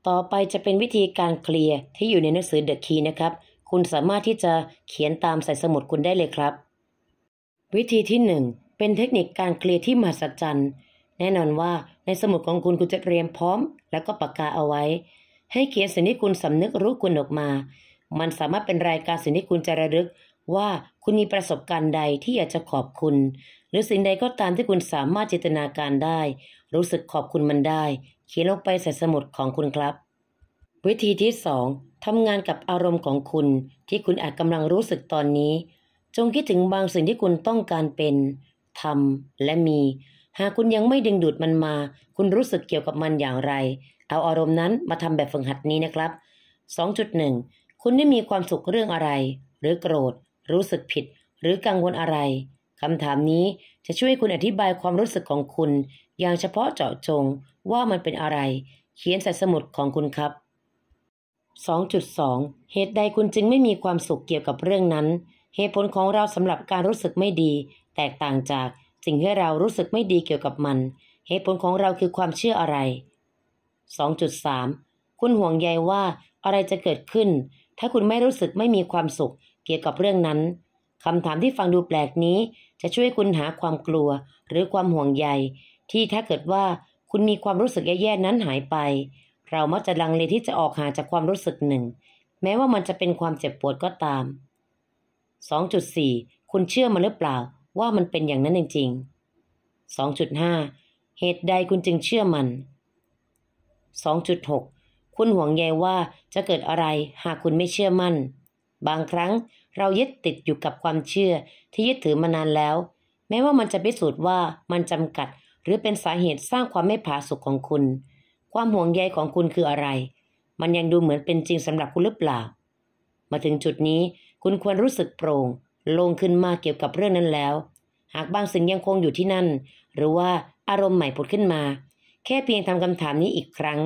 ต่อไปจะเป็นวิธีการเคลียร์ ที่อยู่ในหนังสือเดอะคีนะครับ คุณสามารถที่จะเขียนตามใส่สมุดคุณได้เลยครับ วิธีที่1เป็นเทคนิคการเคลียร์ที่มหัศจรรย์แน่นอนว่าในสมุดของคุณคุณจะเตรียมพร้อม แล้วก็ปากกาเอาไว้ ให้เขียนสิ่งที่คุณสำนึกรู้คุณออกมามันสามารถเป็นรายการสิ่งที่คุณจะระลึกว่าคุณมีประสบการณ์ใดที่อยากจะขอบคุณ หรือสิ่งใดก็ตามที่คุณสามารถจินตนาการได้ รู้สึกขอบคุณมันได้เขียนลงไปใส่สมุดของคุณครับ วิธีที่ 2ทำงานกับอารมณ์ของคุณ ที่คุณอาจกำลังรู้สึกตอนนี้ จงคิดถึงบางสิ่งที่คุณต้องการเป็น ทำและมี หากคุณยังไม่ดึงดูดมันมา คุณรู้สึกเกี่ยวกับมันอย่างไร เอาอารมณ์นั้นมาทำแบบฝึกหัดนี้นะครับ 2.1คุณได้มีความสุขเรื่องอะไร หรือโกรธ รู้สึกผิด หรือกังวลอะไร คำถามนี้จะช่วยคุณอธิบายความรู้สึกของคุณ อย่างเฉพาะเจาะจงว่ามันเป็นอะไร เขียนใส่สมุดของคุณครับ 2.2 เหตุใดคุณจึงไม่มีความสุขเกี่ยวกับเรื่องนั้น เหตุผลของเราสำหรับการรู้สึกไม่ดี แตกต่างจากสิ่งที่เรารู้สึกไม่ดีเกี่ยวกับมัน เหตุผลของเราคือความเชื่ออะไร2.3คุณห่วงใยว่าอะไรจะเกิดขึ้นถ้าคุณไม่รู้สึกไม่มีความสุขเกี่ยวกับเรื่องนั้นคำถามที่ฟังดูแปลกนี้ จะช่วยคุณหาความกลัว หรือความห่วงใยที่ถ้าเกิดว่าคุณมีความรู้สึกแย่ๆนั้นหายไป เรามักจะลังเลที่จะออกหาจากความรู้สึกหนึ่ง แม้ว่ามันจะเป็นความเจ็บปวดก็ตาม 2.4 คุณเชื่อมันหรือเปล่า ว่ามันเป็นอย่างนั้นจริงๆ2.5 เหตุใดคุณจึงเชื่อมัน 2.6คุณห่วงใยว่าจะเกิดอะไร หากคุณไม่เชื่อมั่น บางครั้งเรายึดติดอยู่กับความเชื่อที่ยึดถือมานานแล้ว แม้ว่ามันจะพิสูจน์ว่ามันจำกัดหรือเป็นสาเหตุสร้างความไม่ผาสุกของคุณ ความห่วงใยของคุณคืออะไร มันยังดูเหมือนเป็นจริงสำหรับคุณหรือเปล่า มาถึงจุดนี้คุณควรรู้สึกโปร่งโล่งขึ้นมากเกี่ยวกับเรื่องนั้นแล้ว หากบางสิ่งยังคงอยู่ที่นั่น หรือว่าอารมณ์ใหม่ผุดขึ้นมา แค่เพียงทำคำถามนี้อีกครั้ง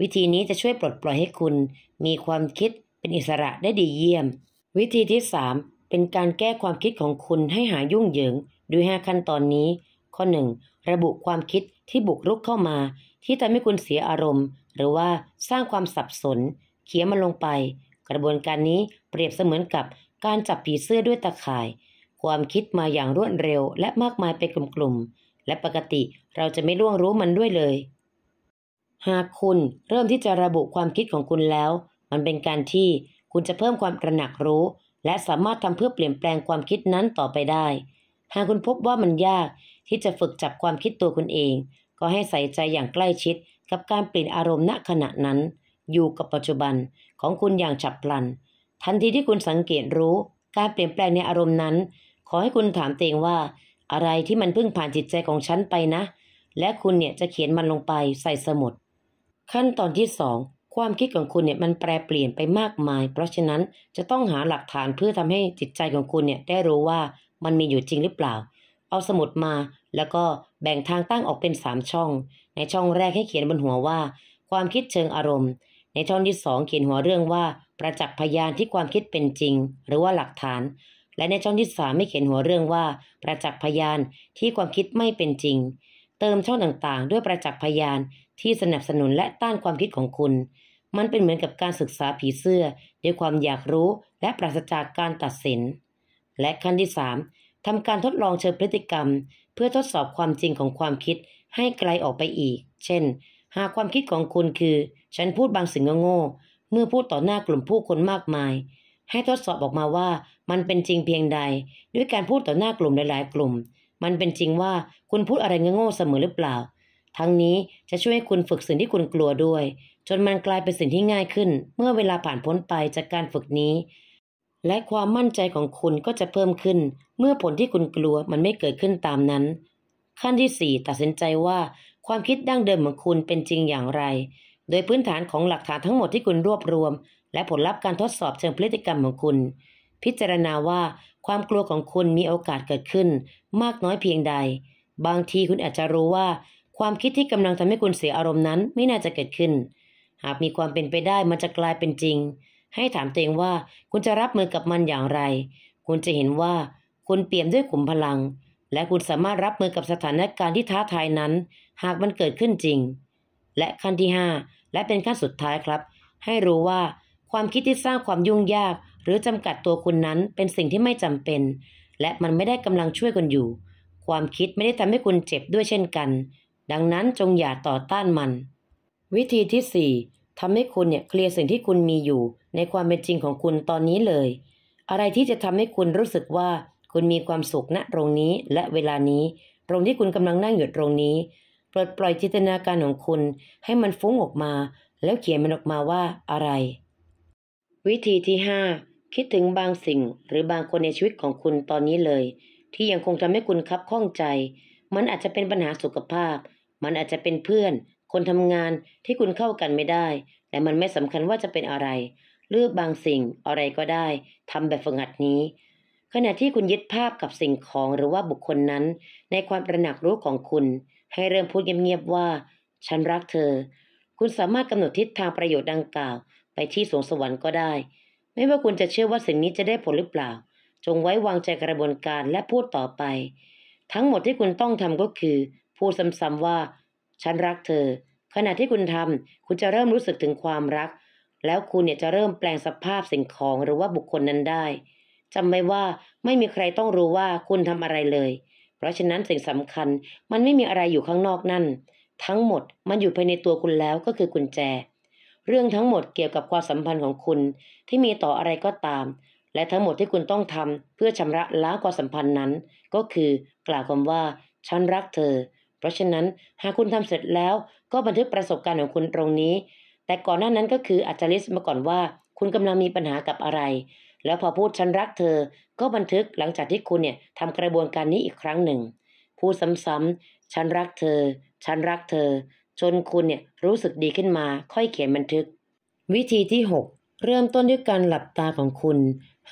วิธีนี้จะช่วยปลดปล่อยให้คุณ มีความคิดเป็นอิสระได้ดีเยี่ยม วิธีที่ 3 เป็นการแก้ความคิดของคุณให้หายยุ่งเหยิงด้วย 5 ขั้นตอนนี้ ข้อ 1. ระบุความคิดที่บุกรุกเข้ามา ที่ทำให้คุณเสียอารมณ์ หรือว่าสร้างความสับสน เขียมันลงไป กระบวนการนี้เปรียบเสมือนกับการจับผีเสื้อด้วยตะข่าย ความคิดมาอย่างรวดเร็วและมากมายเป็นกลุ่มๆและปกติเราจะไม่ล่วงรู้มันด้วยเลยหากคุณเริ่มที่จะระบุความคิดของคุณแล้ว มันเป็นการที่คุณจะเพิ่มความกระหนักรู้ และสามารถทำเพื่อเปลี่ยนแปลงความคิดนั้นต่อไปได้ หากคุณพบว่ามันยากที่จะฝึกจับความคิดตัวคุณเอง ก็ให้ใส่ใจอย่างใกล้ชิดกับการเปลี่ยนอารมณ์ณขณะนั้น อยู่กับปัจจุบันของคุณอย่างฉับพลัน ทันทีที่คุณสังเกตรู้ การเปลี่ยนแปลงในอารมณ์นั้น ขอให้คุณถามตัวเองว่า อะไรที่มันเพิ่งผ่านจิตใจของฉันไปนะ และคุณเนี่ยจะเขียนมันลงไปใส่สมุดขั้นตอนที่สอง ความคิดของคุณเนี่ยมันแปรเปลี่ยนไปมากมาย เพราะฉะนั้นจะต้องหาหลักฐานเพื่อทำให้จิตใจของคุณเนี่ยได้รู้ว่ามันมีอยู่จริงหรือเปล่า เอาสมุดมาแล้วก็แบ่งทางตั้งออกเป็น 3 ช่อง ในช่องแรกให้เขียนบนหัวว่าความคิดเชิงอารมณ์ ในช่องที่ 2 เขียนหัวเรื่องว่า ประจักษ์พยานที่ความคิดเป็นจริงหรือว่าหลักฐาน และในช่องที่3ไม่เขียนหัวเรื่องว่าประจักษ์พยานที่ความคิดไม่เป็นจริง เติมช่องต่างๆด้วยประจักษ์พยานที่สนับสนุนและต้านความคิดของคุณ มันเป็นเหมือนกับการศึกษาผีเสื้อด้วยความอยากรู้และปราศจากการตัดสิน และขั้นที่ 3ทำการทดลองเชิงพฤติกรรม เพื่อทดสอบความจริงของความคิดให้ไกลออกไปอีก เช่น หากความคิดของคุณคือ ฉันพูดบางสิ่งโง่เมื่อพูดต่อหน้ากลุ่มผู้คนมากมาย ให้ทดสอบออกมาว่ามันเป็นจริงเพียงใด ด้วยการพูดต่อหน้ากลุ่มหลายๆกลุ่ม มันเป็นจริงว่าคุณพูดอะไรโง่เสมอหรือเปล่าทั้งนี้จะช่วยให้คุณฝึกสิ่งที่คุณกลัวด้วย จนมันกลายเป็นสิ่งที่ง่ายขึ้น เมื่อเวลาผ่านพ้นไปจากการฝึกนี้ และความมั่นใจของคุณก็จะเพิ่มขึ้น เมื่อผลที่คุณกลัวมันไม่เกิดขึ้นตามนั้น ขั้นที่4ตัดสินใจว่าความคิดดั้งเดิมของคุณเป็นจริงอย่างไร โดยพื้นฐานของหลักฐานทั้งหมดที่คุณรวบรวม และผลลัพธ์การทดสอบเชิงพฤติกรรมของคุณ พิจารณาว่า ความกลัวของคุณมีโอกาสเกิดขึ้น มากน้อยเพียงใด บางทีคุณอาจจะรู้ว่าความคิดที่กำลังทำให้คุณเสียอารมณ์นั้นไม่น่าจะเกิดขึ้น หากมีความเป็นไปได้มันจะกลายเป็นจริง ให้ถามตัวเองว่าคุณจะรับมือกับมันอย่างไร คุณจะเห็นว่าคุณเปี่ยมด้วยขุมพลัง และคุณสามารถรับมือกับสถานการณ์ที่ท้าทายนั้น หากมันเกิดขึ้นจริง และขั้นที่ 5 และเป็นขั้นสุดท้ายครับ ให้รู้ว่าความคิดที่สร้างความยุ่งยากหรือจำกัดตัวคุณนั้นเป็นสิ่งที่ไม่จำเป็น และมันไม่ได้กำลังช่วยคุณอยู่ ความคิดไม่ได้ทำให้คุณเจ็บด้วยเช่นกันดังนั้นจงอย่าต่อต้านมัน วิธีที่ 4ทำให้คุณเนี่ยเคลียร์สิ่งที่คุณมีอยู่ ในความเป็นจริงของคุณตอนนี้เลย อะไรที่จะทำให้คุณรู้สึกว่าคุณมีความสุขณตรงนี้และเวลานี้ตรงที่คุณกำลังนั่งอยู่ตรงนี้ปลดปล่อยจินตนาการของคุณ ให้มันฟุ้งออกมา แล้วเขียนมันออกมาว่าอะไร วิธีที่ 5 คิดถึงบางสิ่ง หรือบางคนในชีวิตของคุณตอนนี้เลย ที่ยังคงทำให้คุณคับข้องใจ มันอาจจะเป็นปัญหาสุขภาพมันอาจจะเป็นเพื่อน คนทำงานที่คุณเข้ากันไม่ได้ แต่มันไม่สำคัญว่าจะเป็นอะไร เลือกบางสิ่งอะไรก็ได้ ทำแบบฝึกหัดนี้ ขณะที่คุณยึดภาพกับสิ่งของหรือว่าบุคคลนั้น ในความระหนักรู้ของคุณ ให้เริ่มพูดเงียบๆว่า ฉันรักเธอ คุณสามารถกำหนดทิศทางประโยชน์ดังกล่าว ไปที่สวงสวรรค์ก็ได้ ไม่ว่าคุณจะเชื่อว่าสิ่งนี้จะได้ผลหรือเปล่า จงไว้วางใจกระบวนการและพูดต่อไป ทั้งหมดที่คุณต้องทำก็คือพูดซ้ำๆว่า ฉันรักเธอ ขณะที่คุณทำคุณจะเริ่มรู้สึกถึงความรัก แล้วคุณเนี่ยจะเริ่มแปลงสภาพสิ่งของหรือว่าบุคคลนั้นได้จำไว้ว่าไม่มีใครต้องรู้ว่าคุณทำอะไรเลย เพราะฉะนั้นสิ่งสำคัญมันไม่มีอะไรอยู่ข้างนอกนั่น ทั้งหมดมันอยู่ภายในตัวคุณแล้วก็คือกุญแจ เรื่องทั้งหมดเกี่ยวกับความสัมพันธ์ของคุณที่มีต่ออะไรก็ตาม และทั้งหมดที่คุณต้องทำเพื่อชำระล้างความสัมพันธ์นั้น ก็คือกล่าวคำว่าฉันรักเธอเพราะฉะนั้นหากคุณทำเสร็จแล้วก็บันทึกประสบการณ์ของคุณตรงนี้ แต่ก่อนหน้านั้นก็คืออาจจะลิสต์มาก่อนว่าคุณกำลังมีปัญหากับอะไร แล้วพอพูดฉันรักเธอก็บันทึกหลังจากที่คุณเนี่ยทำกระบวนการนี้อีกครั้งหนึ่ง พูดซ้ำๆฉันรักเธอฉันรักเธอ จนคุณเนี่ยรู้สึกดีขึ้นมา ค่อยเขียนบันทึก วิธีที่6เริ่มต้นด้วยการหลับตาของคุณ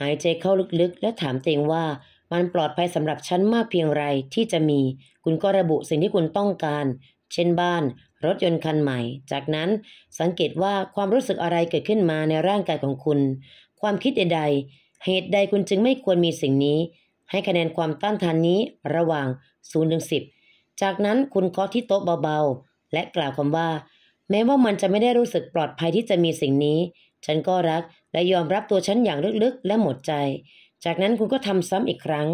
หายใจเข้าลึก ๆ และถามตัวเองว่ามันปลอดภัยสำหรับฉันมากเพียงไรที่จะมี คุณก็ระบุสิ่งที่คุณต้องการ เช่นบ้าน รถยนต์คันใหม่ จากนั้นสังเกตว่าความรู้สึกอะไรเกิดขึ้นมาในร่างกายของคุณ ความคิดใดเหตุใดคุณจึงไม่ควรมีสิ่งนี้ ให้คะแนนความต้านทานนี้ระหว่าง0ถึง10 จากนั้นคุณเคาะที่โต๊ะเบา ๆ และกล่าวคำว่า แม้ว่ามันจะไม่ได้รู้สึกปลอดภัยที่จะมีสิ่งนี้ ฉันก็รัก และยอมรับตัวฉันอย่างลึกๆ และหมดใจจากนั้นคุณก็ทำซ้ำอีกครั้ง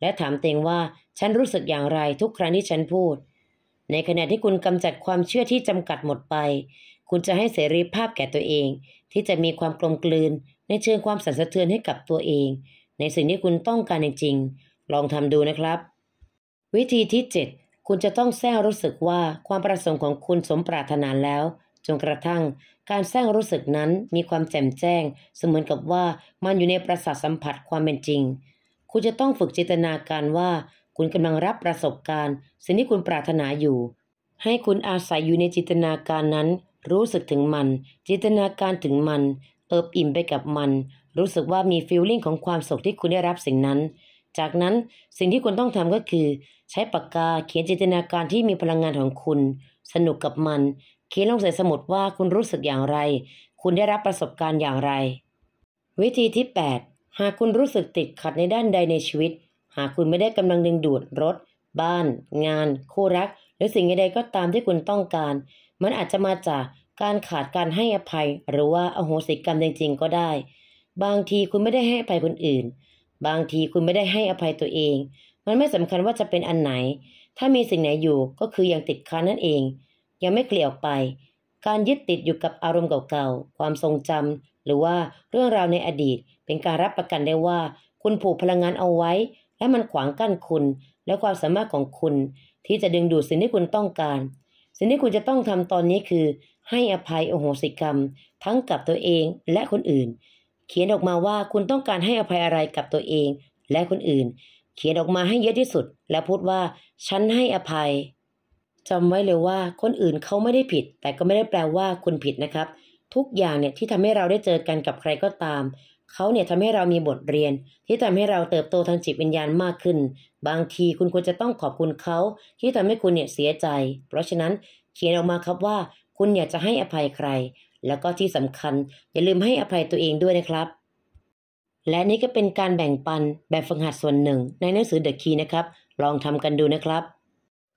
และถามเตงว่าฉันรู้สึกอย่างไรทุกครั้งที่ฉันพูด ในขณะที่คุณกำจัดความเชื่อที่จำกัดหมดไป คุณจะให้เสรีภาพแก่ตัวเอง ที่จะมีความกลมกลืน ในเชิงความสันสะเทือนให้กับตัวเอง ในสิ่งที่คุณต้องการจริง ๆ ลองทำดูนะครับ วิธีที่ 7 คุณจะต้องแซ้รู้สึกว่าความประสงค์ของคุณสมปรารถนานแล้วจนกระทั่ง การสร้างรู้สึกนั้น มีความแจ่มแจ้ง เสมือนกับว่ามันอยู่ในประสาทสัมผัสความเป็นจริง คุณจะต้องฝึกจินตนาการว่า คุณกำลังรับประสบการณ์ สิ่งที่คุณปรารถนาอยู่ ให้คุณอาศัยอยู่ในจินตนาการนั้น รู้สึกถึงมัน จินตนาการถึงมัน เอิบอิ่มไปกับมัน รู้สึกว่ามีฟีลลิ่งของความสุขที่คุณได้รับสิ่งนั้น จากนั้นสิ่งที่คุณต้องทำก็คือ ใช้ปากกาเขียนจินตนาการที่มีพลังงานของคุณ สนุกกับมันเขียนลงใส่สมุดว่าคุณรู้สึกอย่างไร คุณได้รับประสบการณ์อย่างไร วิธีที่ 8 หากคุณรู้สึกติดขัดในด้านใดในชีวิต หากคุณไม่ได้กำลังดึงดูดรถ บ้าน งานคู่รัก หรือสิ่งใดก็ตามที่คุณต้องการ มันอาจจะมาจากการขาดการให้อภัย หรือว่าอโหสิกรรมจริงๆก็ได้ บางทีคุณไม่ได้ให้อภัยคนอื่น บางทีคุณไม่ได้ให้อภัยตัวเอง มันไม่สำคัญว่าจะเป็นอันไหน ถ้ามีสิ่งไหนอยู่ก็คืออยังติดค้านนั่นเองยังไม่เกลี่ยออกไป การยึดติดอยู่กับอารมณ์เก่าๆ ความทรงจำ หรือว่าเรื่องราวในอดีต เป็นการรับประกันได้ว่า คุณผูกพลังงานเอาไว้ และมันขวางกั้นคุณ และความสามารถของคุณ ที่จะดึงดูดสิ่งที่คุณต้องการ สิ่งที่คุณจะต้องทำตอนนี้คือ ให้อภัยโอโหสิกรรม ทั้งกับตัวเองและคนอื่น เขียนออกมาว่าคุณต้องการให้อภัยอะไรกับตัวเอง และคนอื่น เขียนออกมาให้เยอะที่สุด และพูดว่า ฉันให้อภัยจำไว้เลยว่าคนอื่นเขาไม่ได้ผิดแต่ก็ไม่ได้แปลว่าคุณผิดนะครับ ทุกอย่างเนี่ยที่ทำให้เราได้เจอกันกับใครก็ตาม เขาเนี่ยทำให้เรามีบทเรียน ที่ทำให้เราเติบโตทางจิตวิญญาณมากขึ้น บางทีคุณควรจะต้องขอบคุณเขา ที่ทำให้คุณเนี่ยเสียใจ เพราะฉะนั้น เขียนออกมาครับว่า คุณอยากจะให้อภัยใคร แล้วก็ที่สำคัญ อย่าลืมให้อภัยตัวเองด้วยนะครับ และนี่ก็เป็นการแบ่งปันแบบฝึกหัดส่วนหนึ่ง ในหนังสือเดอะคีนะครับ ลองทำกันดูนะครับ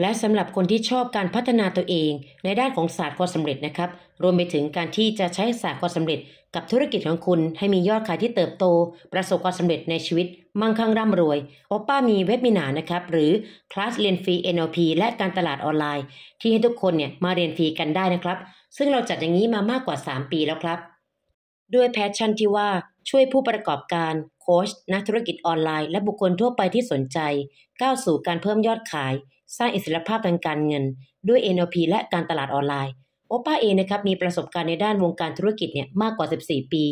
และสำหรับคนที่ชอบการพัฒนาตัวเองในด้านของศาสตร์ความสำเร็จนะครับ รวมไปถึงการที่จะใช้ศาสตร์ความสำเร็จกับธุรกิจของคุณ ให้มียอดขายที่เติบโต ประสบความสำเร็จในชีวิต มั่งคั่งร่ำรวยโอป้ามีเว็บมินา นะครับ หรือคลาสเรียนฟรี NLP และการตลาดออนไลน์ ที่ให้ทุกคนเนี่ยมาเรียนฟรีกันได้นะครับ ซึ่งเราจัดอย่างนี้มามากกว่า 3 ปีแล้วครับ ด้วยแพชชั่นที่ว่าช่วยผู้ประกอบการ โค้ชนักธุรกิจออนไลน์ และบุคคลทั่วไปที่สนใจก้าวสู่การเพิ่มยอดขายสร้างอิสรภาพทางการเงินด้วย NLP และการตลาดออนไลน์โอป้าเองนะครับมีประสบการณ์ในด้านวงการธุรกิจเนี่ยมากกว่า 14 ปี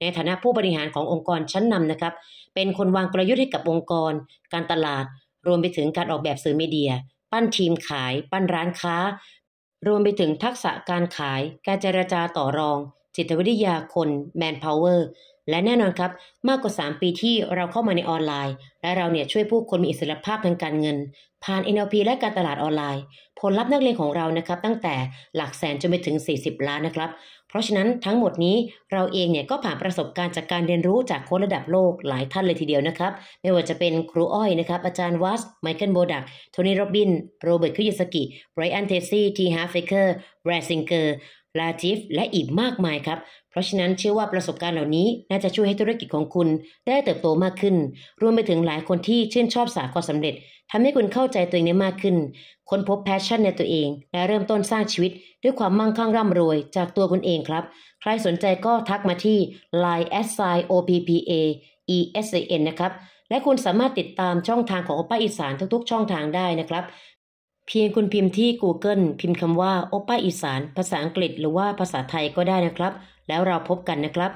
ในฐานะผู้บริหารขององค์กรชั้นนำนะครับเป็นคนวางกลยุทธ์ให้กับองค์กรการตลาด รวมไปถึงการออกแบบสื่อมีเดีย ปั้นทีมขาย ปั้นร้านค้า รวมไปถึงทักษะการขาย การเจรจาต่อรอง จิตวิทยาคน แมนพาวเวอร์และแน่นอนครับ มากกว่า 3 ปีที่เราเข้ามาในออนไลน์ และเราเนี่ยช่วยผู้คนมีอิสรภาพทางการเงิน ผ่าน NLP และการตลาดออนไลน์ ผลลัพธ์นักเรียนของเรานะครับตั้งแต่หลักแสนจนไปถึง 40 ล้านนะครับเพราะฉะนั้นทั้งหมดนี้เราเองเนี่ยก็ผ่านประสบการณ์จากการเรียนรู้จากคนระดับโลกหลายท่านเลยทีเดียวนะครับ ไม่ว่าจะเป็นครูอ้อยนะครับอาจารย์วัสไมเคิลโบดักโทนี่โรบิน โรเบิร์ตคุยสกิไบรอันเทซี่ทีฮาร์ฟเฟเกอร์แบรซิงเกอร์ลาจิฟและอีกมากมายครับ เพราะฉะนั้นเชื่อว่าประสบการณ์เหล่านี้ น่าจะช่วยให้ธุรกิจของคุณได้เติบโตมากขึ้น รวมไปถึงหลายคนที่ชื่นชอบสาความสำเร็จ ทำให้คุณเข้าใจตัวเองได้มากขึ้นค้นพบแพชชั่นในตัวเอง และเริ่มต้นสร้างชีวิต ด้วยความมั่งคั่งร่ำรวยจากตัวคุณเองครับ ใครสนใจก็ทักมาที่ line s i o p p a e s a n นะครับ และคุณสามารถติดตามช่องทางของโอป้าอีสานทุกๆ ช่องทางได้นะครับเพียงคุณพิมพ์ที่ Google พิมพ์คำว่าโอป้าอีสานภาษาอังกฤษหรือว่าภาษาไทยก็ได้นะครับ แล้วเราพบกันนะครับ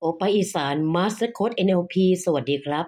โอป้าอีสาน Master Code NLP สวัสดีครับ